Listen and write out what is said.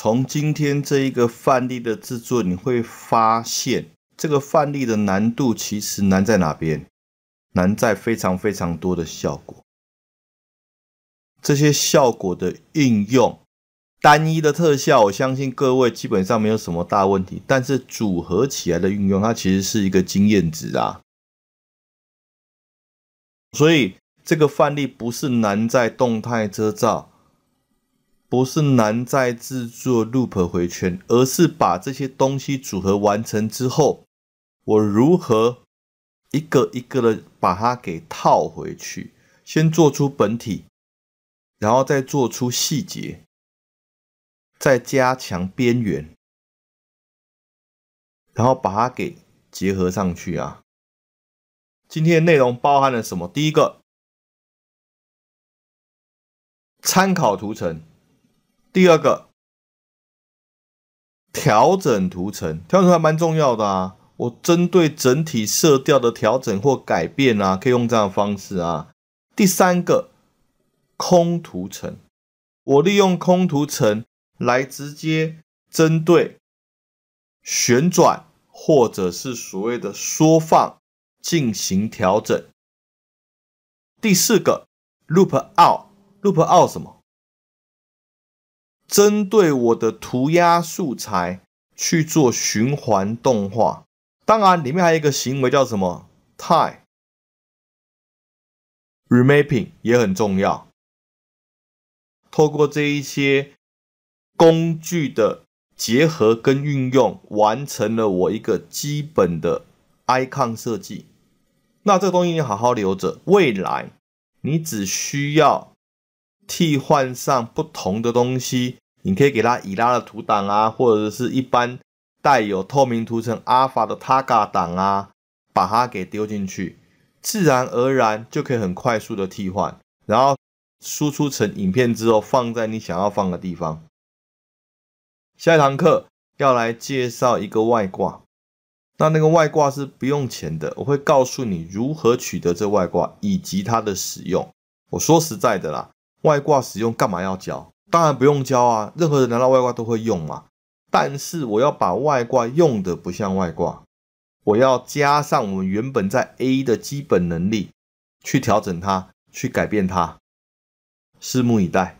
从今天这一个范例的制作，你会发现这个范例的难度其实难在哪边？难在非常非常多的效果，这些效果的应用，单一的特效，我相信各位基本上没有什么大问题。但是组合起来的运用，它其实是一个经验值啊。所以这个范例不是难在动态遮罩。不是难在制作 loop 回圈，而是把这些东西组合完成之后，我如何一个一个的把它给套回去？先做出本体，然后再做出细节，再加强边缘，然后把它给结合上去啊。今天内容包含了什么？第一个，参考图层。第二个调整图层，调整图蛮重要的啊。我针对整体色调的调整或改变啊，可以用这样的方式啊。第三个空图层，我利用空图层来直接针对旋转或者是所谓的缩放进行调整。第四个 loop out，loop out 什么？针对我的涂鸦素材去做循环动画，当然里面还有一个行为叫什么？Time remapping 也很重要。透过这一些工具的结合跟运用，完成了我一个基本的 icon 设计。那这东西你好好留着，未来你只需要。替换上不同的东西，你可以给它以拉的图档啊，或者是一般带有透明图层阿尔法的 Taga 档啊，把它给丢进去，自然而然就可以很快速的替换，然后输出成影片之后放在你想要放的地方。下一堂课要来介绍一个外挂，那那个外挂是不用钱的，我会告诉你如何取得这外挂以及它的使用。我说实在的啦。外挂使用干嘛要教？当然不用教啊！任何人拿到外挂都会用嘛。但是我要把外挂用的不像外挂，我要加上我们原本在 A 的基本能力去调整它，去改变它，拭目以待。